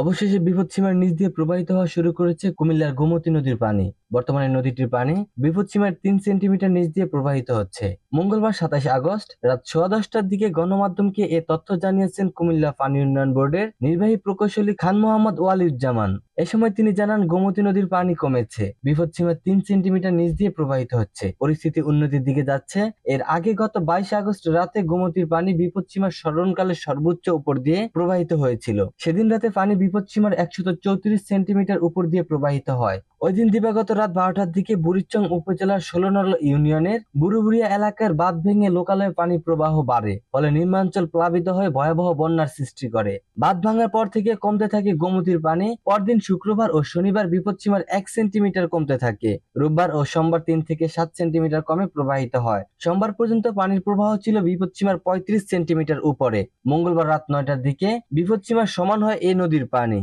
অবশেষে বিপদসীমার নিচ দিয়ে প্রবাহিত হওয়া শুরু করেছে কুমিল্লার গোমতী নদীর পানি বর্তমানে নদীটির পানি বিপদ সীমার তিন সেন্টিমিটার নিচ দিয়ে প্রবাহিত হচ্ছে মঙ্গলবার সাতাশে আগস্ট রাত সোয়া দশটার দিকে গণমাধ্যমকে এ তথ্য জানিয়েছেন কুমিল্লা পানি উন্নয়ন বোর্ডের নির্বাহী প্রকৌশলী খান মোহাম্মদ ওয়ালিউজ্জামান এ সময় তিনি জানান গোমতী নদীর পানি কমেছে বিপদ সীমার তিন সেন্টিমিটার নিচ দিয়ে প্রবাহিত হচ্ছে পরিস্থিতি উন্নতির দিকে যাচ্ছে এর আগে গত বাইশ আগস্ট রাতে গোমতীর পানি বিপদ সীমার স্মরণকালের সর্বোচ্চ উপর দিয়ে প্রবাহিত হয়েছিল সেদিন রাতে পানি বিপদ সীমার একশত চৌত্রিশ সেন্টিমিটার উপর দিয়ে প্রবাহিত হয় ওই দিন দিবাগত রাত বারোটার দিকে বুড়িচং উপজেলার ষোলনল ইউনিয়নের বুড়ুবুড়িয়া এলাকার বাঁধ ভেঙে লোকালয়ে পানি প্রবাহ বাড়ে ফলে নিম্নাঞ্চল প্লাবিত হয়ে ভয়াবহ বন্যার সৃষ্টি করে বাঁধ ভাঙার পর থেকে কমতে থাকে গোমতির পানি পরদিন শুক্রবার ও শনিবার বিপদসীমার এক সেন্টিমিটার কমতে থাকে রোববার ও সোমবার তিন থেকে সাত সেন্টিমিটার কমে প্রবাহিত হয় সোমবার পর্যন্ত পানির প্রবাহ ছিল বিপদসীমার পঁয়ত্রিশ সেন্টিমিটার উপরে মঙ্গলবার রাত নয়টার দিকে বিপদসীমার সমান হয় এই নদীর পানি